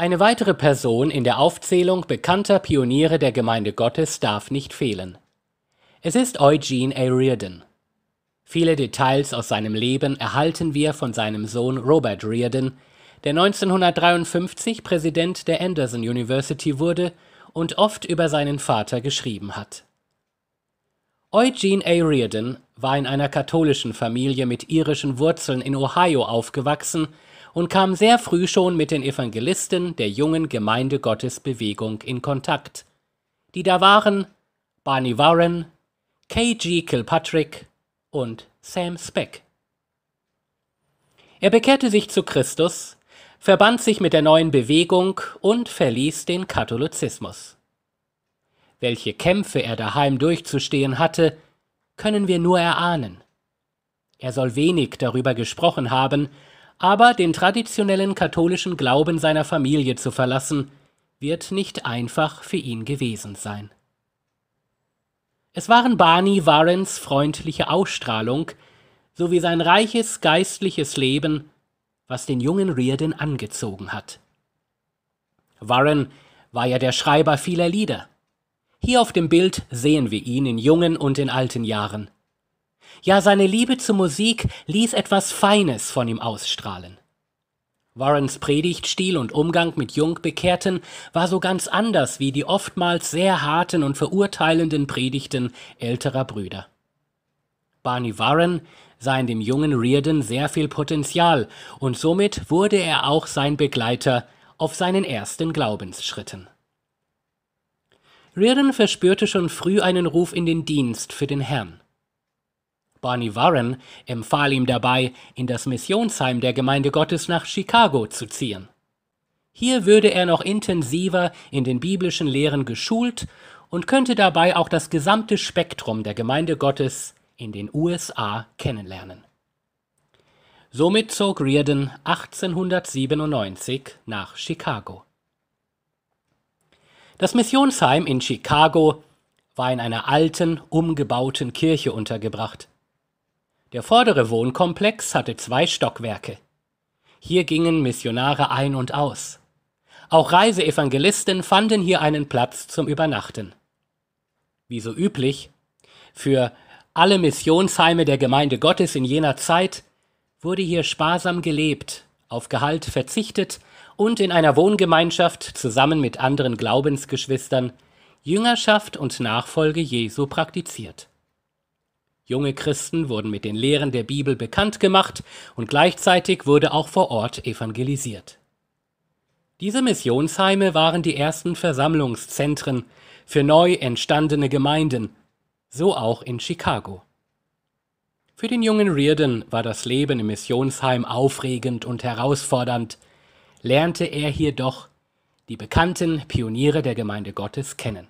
Eine weitere Person in der Aufzählung bekannter Pioniere der Gemeinde Gottes darf nicht fehlen. Es ist Eugene A. Reardon. Viele Details aus seinem Leben erhalten wir von seinem Sohn Robert Reardon, der 1953 Präsident der Anderson University wurde und oft über seinen Vater geschrieben hat. Eugene A. Reardon war in einer katholischen Familie mit irischen Wurzeln in Ohio aufgewachsen und kam sehr früh schon mit den Evangelisten der jungen Gemeindegottesbewegung in Kontakt, die da waren Barney Warren, K.G. Kilpatrick und Sam Speck. Er bekehrte sich zu Christus, verband sich mit der neuen Bewegung und verließ den Katholizismus. Welche Kämpfe er daheim durchzustehen hatte, können wir nur erahnen. Er soll wenig darüber gesprochen haben, aber den traditionellen katholischen Glauben seiner Familie zu verlassen, wird nicht einfach für ihn gewesen sein. Es waren Barney Warrens freundliche Ausstrahlung sowie sein reiches geistliches Leben, was den jungen Reardon angezogen hat. Warren war ja der Schreiber vieler Lieder. Hier auf dem Bild sehen wir ihn in jungen und in alten Jahren. Ja, seine Liebe zur Musik ließ etwas Feines von ihm ausstrahlen. Warrens Predigtstil und Umgang mit Jungbekehrten war so ganz anders wie die oftmals sehr harten und verurteilenden Predigten älterer Brüder. Barney Warren sah in dem jungen Reardon sehr viel Potenzial und somit wurde er auch sein Begleiter auf seinen ersten Glaubensschritten. Reardon verspürte schon früh einen Ruf in den Dienst für den Herrn. Barney Warren empfahl ihm dabei, in das Missionsheim der Gemeinde Gottes nach Chicago zu ziehen. Hier würde er noch intensiver in den biblischen Lehren geschult und könnte dabei auch das gesamte Spektrum der Gemeinde Gottes in den USA kennenlernen. Somit zog Reardon 1897 nach Chicago. Das Missionsheim in Chicago war in einer alten, umgebauten Kirche untergebracht. Der vordere Wohnkomplex hatte zwei Stockwerke. Hier gingen Missionare ein und aus. Auch Reiseevangelisten fanden hier einen Platz zum Übernachten. Wie so üblich, für alle Missionsheime der Gemeinde Gottes in jener Zeit wurde hier sparsam gelebt, auf Gehalt verzichtet und in einer Wohngemeinschaft zusammen mit anderen Glaubensgeschwistern Jüngerschaft und Nachfolge Jesu praktiziert. Junge Christen wurden mit den Lehren der Bibel bekannt gemacht und gleichzeitig wurde auch vor Ort evangelisiert. Diese Missionsheime waren die ersten Versammlungszentren für neu entstandene Gemeinden, so auch in Chicago. Für den jungen Reardon war das Leben im Missionsheim aufregend und herausfordernd, lernte er hier doch die bekannten Pioniere der Gemeinde Gottes kennen.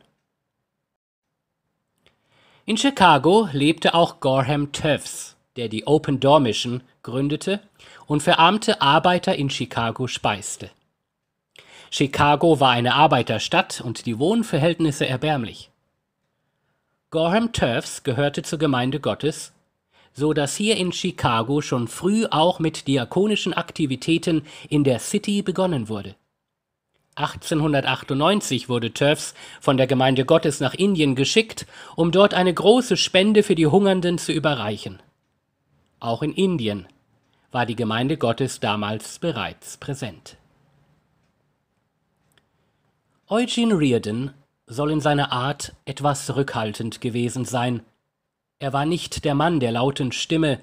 In Chicago lebte auch Gorham Tufts, der die Open Door Mission gründete und verarmte Arbeiter in Chicago speiste. Chicago war eine Arbeiterstadt und die Wohnverhältnisse erbärmlich. Gorham Tufts gehörte zur Gemeinde Gottes, so dass hier in Chicago schon früh auch mit diakonischen Aktivitäten in der City begonnen wurde. 1898 wurde Turfs von der Gemeinde Gottes nach Indien geschickt, um dort eine große Spende für die Hungernden zu überreichen. Auch in Indien war die Gemeinde Gottes damals bereits präsent. Eugene Reardon soll in seiner Art etwas rückhaltend gewesen sein. Er war nicht der Mann der lauten Stimme,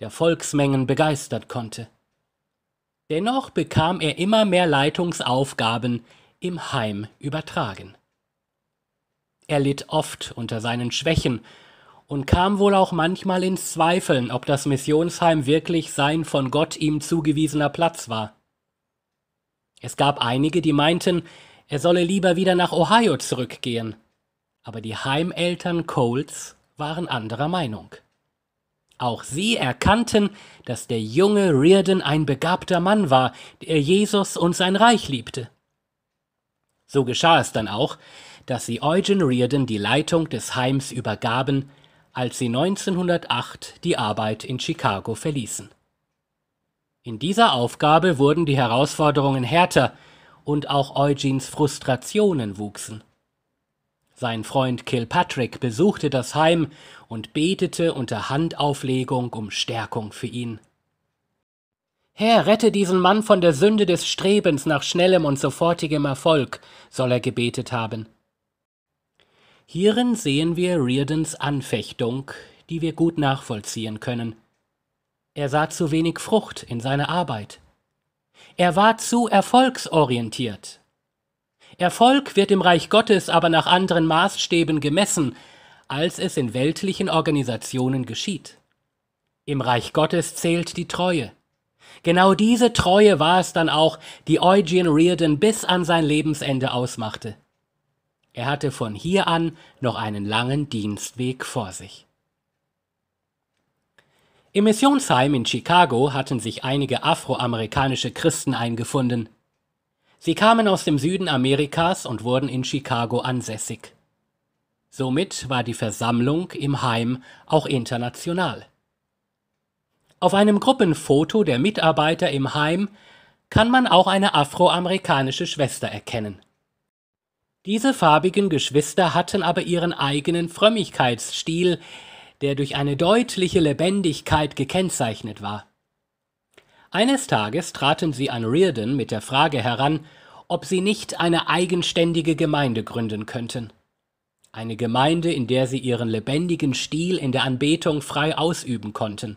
der Volksmengen begeistert konnte. Dennoch bekam er immer mehr Leitungsaufgaben im Heim übertragen. Er litt oft unter seinen Schwächen und kam wohl auch manchmal ins Zweifeln, ob das Missionsheim wirklich sein von Gott ihm zugewiesener Platz war. Es gab einige, die meinten, er solle lieber wieder nach Ohio zurückgehen, aber die Heimeltern Coles waren anderer Meinung. Auch sie erkannten, dass der junge Reardon ein begabter Mann war, der Jesus und sein Reich liebte. So geschah es dann auch, dass sie Eugen Reardon die Leitung des Heims übergaben, als sie 1908 die Arbeit in Chicago verließen. In dieser Aufgabe wurden die Herausforderungen härter und auch Eugens Frustrationen wuchsen. Sein Freund Kilpatrick besuchte das Heim und betete unter Handauflegung um Stärkung für ihn. Herr, rette diesen Mann von der Sünde des Strebens nach schnellem und sofortigem Erfolg, soll er gebetet haben. Hierin sehen wir Reardons Anfechtung, die wir gut nachvollziehen können. Er sah zu wenig Frucht in seiner Arbeit. Er war zu erfolgsorientiert Erfolg wird im Reich Gottes aber nach anderen Maßstäben gemessen, als es in weltlichen Organisationen geschieht. Im Reich Gottes zählt die Treue. Genau diese Treue war es dann auch, die Eugene Reardon bis an sein Lebensende ausmachte. Er hatte von hier an noch einen langen Dienstweg vor sich. Im Missionsheim in Chicago hatten sich einige afroamerikanische Christen eingefunden. Sie kamen aus dem Süden Amerikas und wurden in Chicago ansässig. Somit war die Versammlung im Heim auch international. Auf einem Gruppenfoto der Mitarbeiter im Heim kann man auch eine afroamerikanische Schwester erkennen. Diese farbigen Geschwister hatten aber ihren eigenen Frömmigkeitsstil, der durch eine deutliche Lebendigkeit gekennzeichnet war. Eines Tages traten sie an Reardon mit der Frage heran, ob sie nicht eine eigenständige Gemeinde gründen könnten. Eine Gemeinde, in der sie ihren lebendigen Stil in der Anbetung frei ausüben konnten.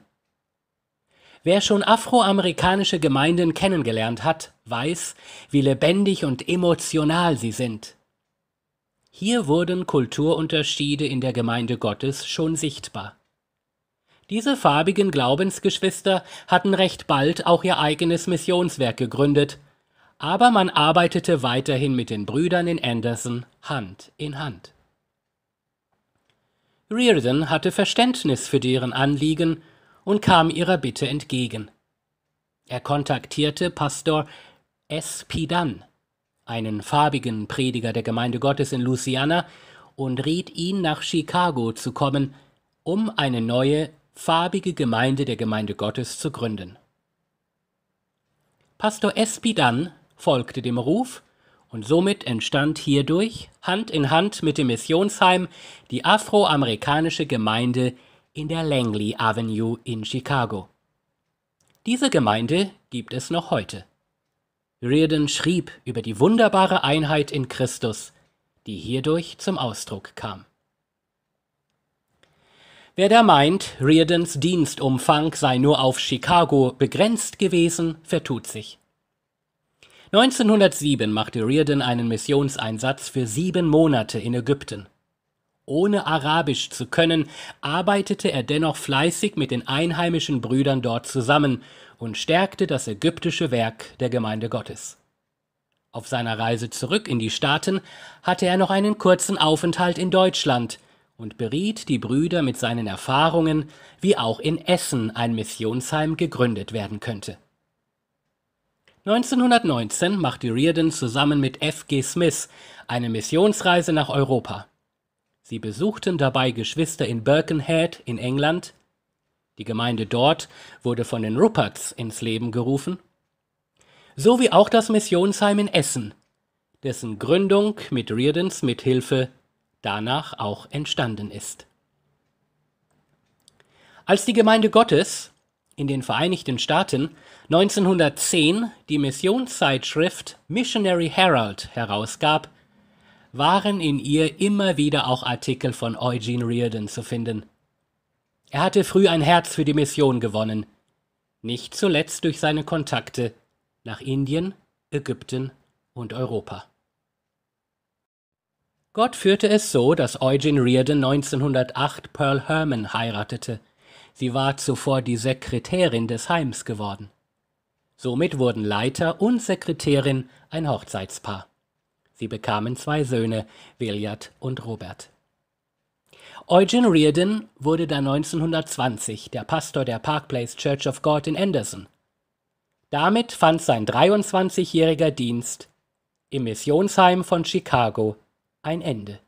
Wer schon afroamerikanische Gemeinden kennengelernt hat, weiß, wie lebendig und emotional sie sind. Hier wurden Kulturunterschiede in der Gemeinde Gottes schon sichtbar. Diese farbigen Glaubensgeschwister hatten recht bald auch ihr eigenes Missionswerk gegründet, aber man arbeitete weiterhin mit den Brüdern in Anderson Hand in Hand. Reardon hatte Verständnis für deren Anliegen und kam ihrer Bitte entgegen. Er kontaktierte Pastor S. P. Dunn, einen farbigen Prediger der Gemeinde Gottes in Louisiana, und riet ihn, nach Chicago zu kommen, um eine neue farbige Gemeinde der Gemeinde Gottes zu gründen. Pastor Espi dann folgte dem Ruf und somit entstand hierdurch Hand in Hand mit dem Missionsheim die afroamerikanische Gemeinde in der Langley Avenue in Chicago. Diese Gemeinde gibt es noch heute. Reardon schrieb über die wunderbare Einheit in Christus, die hierdurch zum Ausdruck kam. Wer da meint, Reardons Dienstumfang sei nur auf Chicago begrenzt gewesen, vertut sich. 1907 machte Reardon einen Missionseinsatz für sieben Monate in Ägypten. Ohne Arabisch zu können, arbeitete er dennoch fleißig mit den einheimischen Brüdern dort zusammen und stärkte das ägyptische Werk der Gemeinde Gottes. Auf seiner Reise zurück in die Staaten hatte er noch einen kurzen Aufenthalt in Deutschland – und beriet die Brüder mit seinen Erfahrungen, wie auch in Essen ein Missionsheim gegründet werden könnte. 1919 machte Reardon zusammen mit F.G. Smith eine Missionsreise nach Europa. Sie besuchten dabei Geschwister in Birkenhead in England. Die Gemeinde dort wurde von den Ruperts ins Leben gerufen. So wie auch das Missionsheim in Essen, dessen Gründung mit Reardons Mithilfe danach auch entstanden ist. Als die Gemeinde Gottes in den Vereinigten Staaten 1910 die Missionszeitschrift Missionary Herald herausgab, waren in ihr immer wieder auch Artikel von Eugene Reardon zu finden. Er hatte früh ein Herz für die Mission gewonnen, nicht zuletzt durch seine Kontakte nach Indien, Ägypten und Europa. Gott führte es so, dass Eugene Reardon 1908 Pearl Herman heiratete. Sie war zuvor die Sekretärin des Heims geworden. Somit wurden Leiter und Sekretärin ein Hochzeitspaar. Sie bekamen zwei Söhne, Williard und Robert. Eugene Reardon wurde dann 1920 der Pastor der Park Place Church of God in Anderson. Damit fand sein 23-jähriger Dienst im Missionsheim von Chicago ein Ende.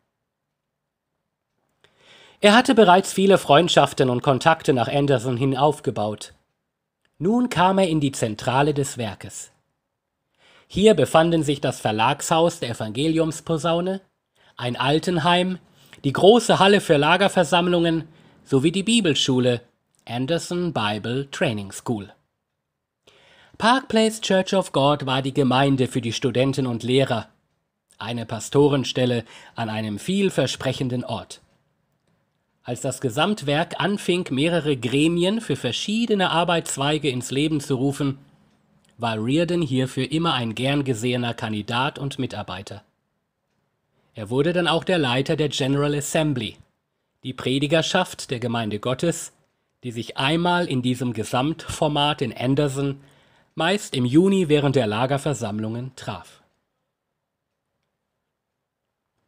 Er hatte bereits viele Freundschaften und Kontakte nach Anderson hin aufgebaut. Nun kam er in die Zentrale des Werkes. Hier befanden sich das Verlagshaus der Evangeliumsposaune, ein Altenheim, die große Halle für Lagerversammlungen sowie die Bibelschule Anderson Bible Training School. Park Place Church of God war die Gemeinde für die Studenten und Lehrer, eine Pastorenstelle an einem vielversprechenden Ort. Als das Gesamtwerk anfing, mehrere Gremien für verschiedene Arbeitszweige ins Leben zu rufen, war Reardon hierfür immer ein gern gesehener Kandidat und Mitarbeiter. Er wurde dann auch der Leiter der General Assembly, die Predigerschaft der Gemeinde Gottes, die sich einmal in diesem Gesamtformat in Anderson, meist im Juni während der Lagerversammlungen, traf.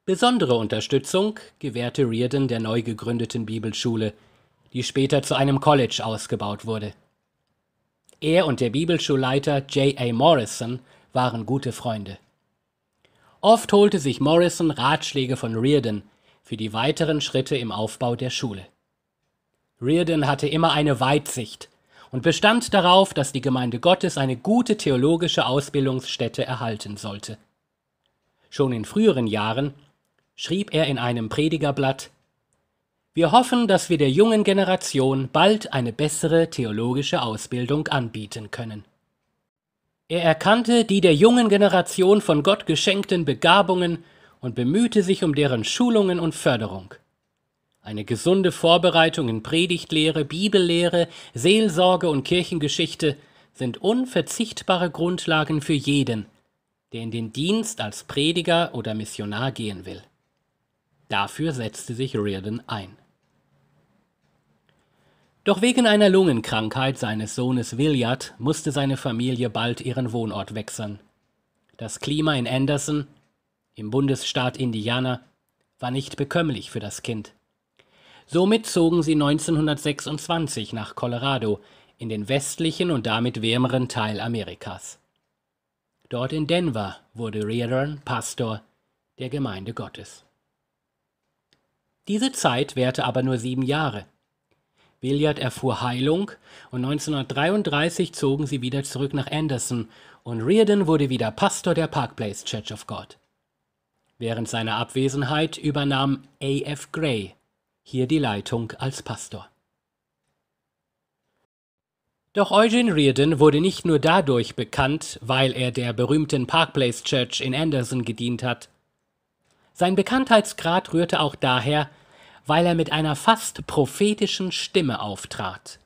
Besondere Unterstützung gewährte Reardon der neu gegründeten Bibelschule, die später zu einem College ausgebaut wurde. Er und der Bibelschulleiter J. A. Morrison waren gute Freunde. Oft holte sich Morrison Ratschläge von Reardon für die weiteren Schritte im Aufbau der Schule. Reardon hatte immer eine Weitsicht und bestand darauf, dass die Gemeinde Gottes eine gute theologische Ausbildungsstätte erhalten sollte. Schon in früheren Jahren schrieb er in einem Predigerblatt Wir hoffen, dass wir der jungen Generation bald eine bessere theologische Ausbildung anbieten können. Er erkannte die der jungen Generation von Gott geschenkten Begabungen und bemühte sich um deren Schulungen und Förderung. Eine gesunde Vorbereitung in Predigtlehre, Bibellehre, Seelsorge und Kirchengeschichte sind unverzichtbare Grundlagen für jeden, der in den Dienst als Prediger oder Missionar gehen will. Dafür setzte sich Reardon ein. Doch wegen einer Lungenkrankheit seines Sohnes Williard musste seine Familie bald ihren Wohnort wechseln. Das Klima in Anderson, im Bundesstaat Indiana, war nicht bekömmlich für das Kind. Somit zogen sie 1926 nach Colorado, in den westlichen und damit wärmeren Teil Amerikas. Dort in Denver wurde Reardon Pastor der Gemeinde Gottes. Diese Zeit währte aber nur sieben Jahre. Willard erfuhr Heilung und 1933 zogen sie wieder zurück nach Anderson und Reardon wurde wieder Pastor der Park Place Church of God. Während seiner Abwesenheit übernahm A.F. Gray hier die Leitung als Pastor. Doch Eugene Reardon wurde nicht nur dadurch bekannt, weil er der berühmten Park Place Church in Anderson gedient hat, sein Bekanntheitsgrad rührte auch daher, weil er mit einer fast prophetischen Stimme auftrat.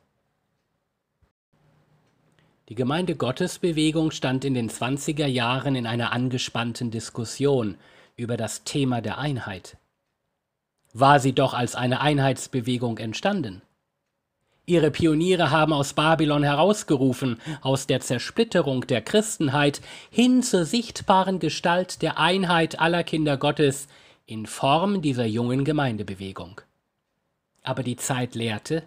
Die Gemeinde Gottesbewegung stand in den 20er Jahren in einer angespannten Diskussion über das Thema der Einheit. War sie doch als eine Einheitsbewegung entstanden? Ihre Pioniere haben aus Babylon herausgerufen, aus der Zersplitterung der Christenheit hin zur sichtbaren Gestalt der Einheit aller Kinder Gottes in Form dieser jungen Gemeindebewegung. Aber die Zeit lehrte,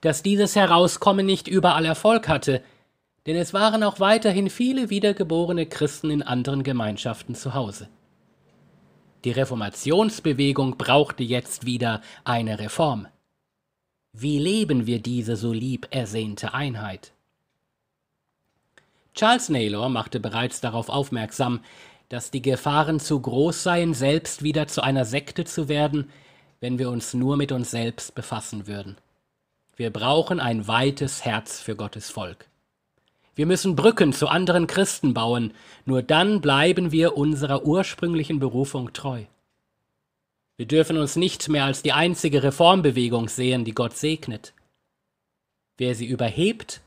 dass dieses Herauskommen nicht überall Erfolg hatte, denn es waren auch weiterhin viele wiedergeborene Christen in anderen Gemeinschaften zu Hause. Die Reformationsbewegung brauchte jetzt wieder eine Reform. Wie leben wir diese so lieb ersehnte Einheit? Charles Naylor machte bereits darauf aufmerksam, dass die Gefahren zu groß seien, selbst wieder zu einer Sekte zu werden, wenn wir uns nur mit uns selbst befassen würden. Wir brauchen ein weites Herz für Gottes Volk. Wir müssen Brücken zu anderen Christen bauen, nur dann bleiben wir unserer ursprünglichen Berufung treu. Wir dürfen uns nicht mehr als die einzige Reformbewegung sehen, die Gott segnet. Wer sie überhebt,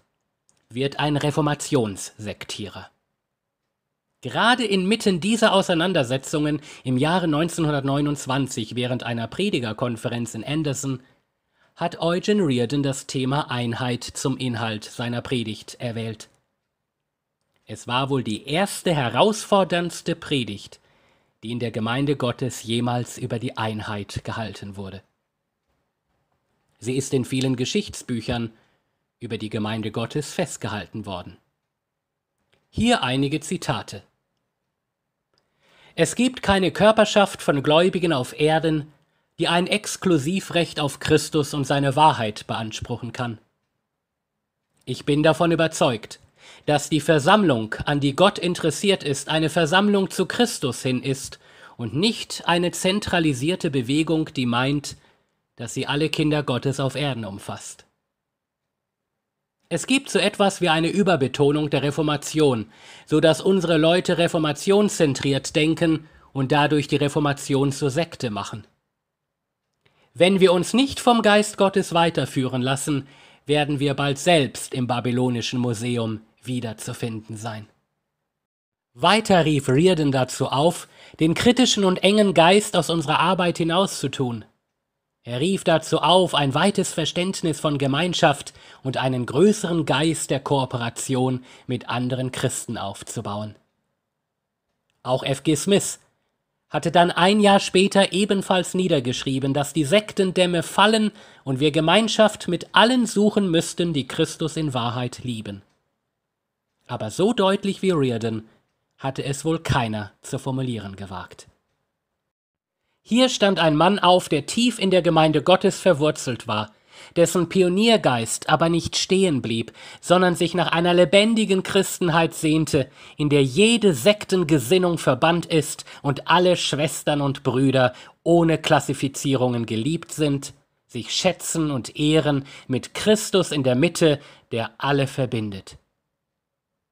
wird ein Reformationssektierer. Gerade inmitten dieser Auseinandersetzungen im Jahre 1929 während einer Predigerkonferenz in Anderson hat Eugen Reardon das Thema Einheit zum Inhalt seiner Predigt erwählt. Es war wohl die erste herausforderndste Predigt, die in der Gemeinde Gottes jemals über die Einheit gehalten wurde. Sie ist in vielen Geschichtsbüchern über die Gemeinde Gottes festgehalten worden. Hier einige Zitate. Es gibt keine Körperschaft von Gläubigen auf Erden, die ein Exklusivrecht auf Christus und seine Wahrheit beanspruchen kann. Ich bin davon überzeugt, dass die Versammlung, an die Gott interessiert ist, eine Versammlung zu Christus hin ist und nicht eine zentralisierte Bewegung, die meint, dass sie alle Kinder Gottes auf Erden umfasst. Es gibt so etwas wie eine Überbetonung der Reformation, so dass unsere Leute reformationszentriert denken und dadurch die Reformation zur Sekte machen. Wenn wir uns nicht vom Geist Gottes weiterführen lassen, werden wir bald selbst im babylonischen Museum wiederzufinden sein. Weiter rief Reardon dazu auf, den kritischen und engen Geist aus unserer Arbeit hinauszutun. Er rief dazu auf, ein weites Verständnis von Gemeinschaft und einen größeren Geist der Kooperation mit anderen Christen aufzubauen. Auch F.G. Smith hatte dann ein Jahr später ebenfalls niedergeschrieben, dass die Sektendämme fallen und wir Gemeinschaft mit allen suchen müssten, die Christus in Wahrheit lieben aber so deutlich wie Reardon hatte es wohl keiner zu formulieren gewagt. Hier stand ein Mann auf, der tief in der Gemeinde Gottes verwurzelt war, dessen Pioniergeist aber nicht stehen blieb, sondern sich nach einer lebendigen Christenheit sehnte, in der jede Sektengesinnung verbannt ist und alle Schwestern und Brüder ohne Klassifizierungen geliebt sind, sich schätzen und ehren, mit Christus in der Mitte, der alle verbindet.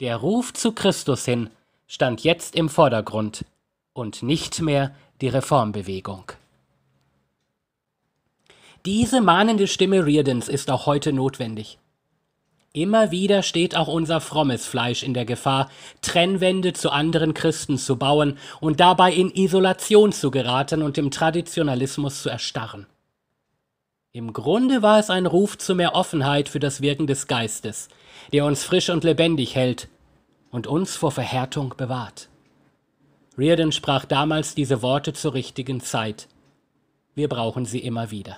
Der Ruf zu Christus hin stand jetzt im Vordergrund und nicht mehr die Reformbewegung. Diese mahnende Stimme Reardons ist auch heute notwendig. Immer wieder steht auch unser frommes Fleisch in der Gefahr, Trennwände zu anderen Christen zu bauen und dabei in Isolation zu geraten und im Traditionalismus zu erstarren. Im Grunde war es ein Ruf zu mehr Offenheit für das Wirken des Geistes, der uns frisch und lebendig hält und uns vor Verhärtung bewahrt. Reardon sprach damals diese Worte zur richtigen Zeit. Wir brauchen sie immer wieder.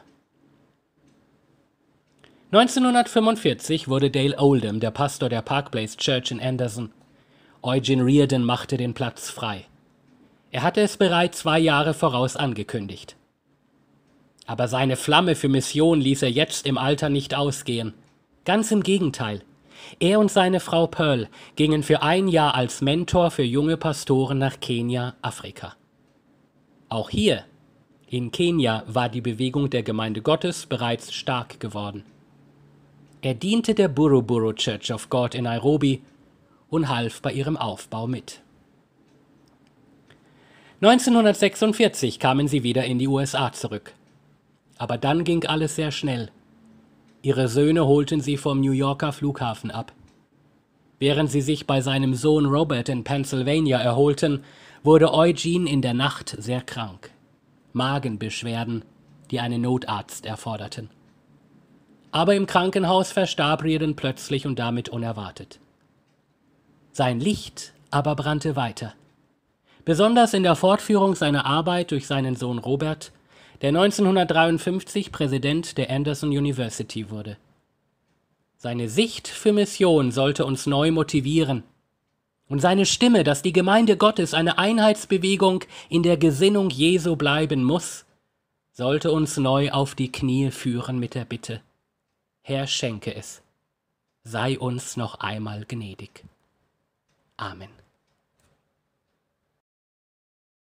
1945 wurde Dale Oldham der Pastor der Park Place Church in Anderson. Eugene Reardon machte den Platz frei. Er hatte es bereits zwei Jahre voraus angekündigt. Aber seine Flamme für Mission ließ er jetzt im Alter nicht ausgehen. Ganz im Gegenteil – er und seine Frau Pearl gingen für ein Jahr als Mentor für junge Pastoren nach Kenia, Afrika. Auch hier, in Kenia, war die Bewegung der Gemeinde Gottes bereits stark geworden. Er diente der Buruburu Church of God in Nairobi und half bei ihrem Aufbau mit. 1946 kamen sie wieder in die USA zurück. Aber dann ging alles sehr schnell. Ihre Söhne holten sie vom New Yorker Flughafen ab. Während sie sich bei seinem Sohn Robert in Pennsylvania erholten, wurde Eugene in der Nacht sehr krank. Magenbeschwerden, die einen Notarzt erforderten. Aber im Krankenhaus verstarb Reardon plötzlich und damit unerwartet. Sein Licht aber brannte weiter. Besonders in der Fortführung seiner Arbeit durch seinen Sohn Robert der 1953 Präsident der Anderson University wurde. Seine Sicht für Mission sollte uns neu motivieren. Und seine Stimme, dass die Gemeinde Gottes eine Einheitsbewegung in der Gesinnung Jesu bleiben muss, sollte uns neu auf die Knie führen mit der Bitte. Herr, schenke es. Sei uns noch einmal gnädig. Amen.